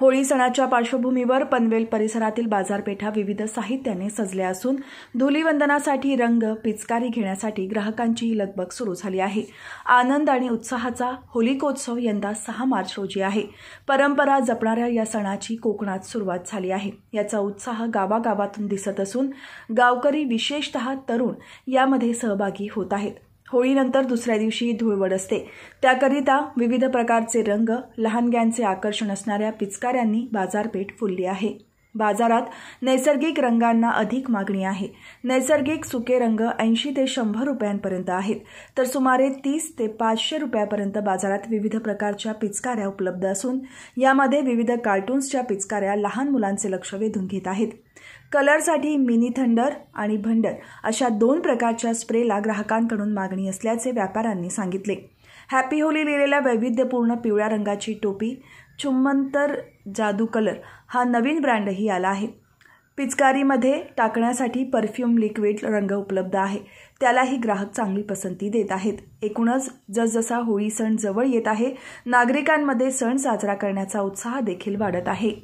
होळी सणाच्या पार्श्वभूमीवर पनवेल परिसरातील बाजारपेठा विविध साहित्याने सजल्या असून धुलीवंदनासाठी रंग पिचकारी घेण्यासाठी ग्राहकांची लगबग सुरू झाली आहे आनंद आणि उत्साहाचा होलिकोत्सव यंदा सहा मार्च रोजी आहे परंपरा जपणाऱ्या या सणाची कोकणात सुरुवात झाली आहे याचा उत्साह गावागावातून दिसत असून गावकरी विशेषतः तरुण यामध्ये सहभागी होत आहेत होळीनंतर दुसऱ्या दिवशी धुळवड असते त्याकरिता विविध प्रकारचे रंग लहानग्यांचे आकर्षण असणाऱ्या पिचकाऱ्यांनी बाजारपेठ फुलली आहे बाजारात नैसर्गिक रंगांना अधिक मागणी आहे नैसर्गिक सुके रंग ऐंशी ते शंभर रुपयांपर्यंत आहेत तर सुमारे तीस ते पाचशे रुपयापर्यंत बाजारात विविध प्रकारच्या पिचकाऱ्या उपलब्ध असून यामध्ये विविध कार्टून्सच्या पिचकाऱ्या लहान मुलांचे लक्ष वेधून घेत आहेत कलरसाठी मिनी थंडर आणि भंडर अशा दोन प्रकारच्या स्प्रेला ग्राहकांकडून मागणी असल्याचे व्यापाऱ्यांनी सांगितले हॅपी होली लिहिलेल्या वैविध्यपूर्ण पिवळ्या रंगाची टोपी चुम्मंतर जादू कलर हा नवीन ब्रँडही आला आहे पिचकारीमध्ये टाकण्यासाठी परफ्यूम लिक्विड रंग उपलब्ध आहे त्यालाही ग्राहक चांगली पसंती देत आहेत एकूणच जसजसा होळी सण जवळ येत आहे नागरिकांमध्ये सण साजरा करण्याचा उत्साह देखील वाढत आहे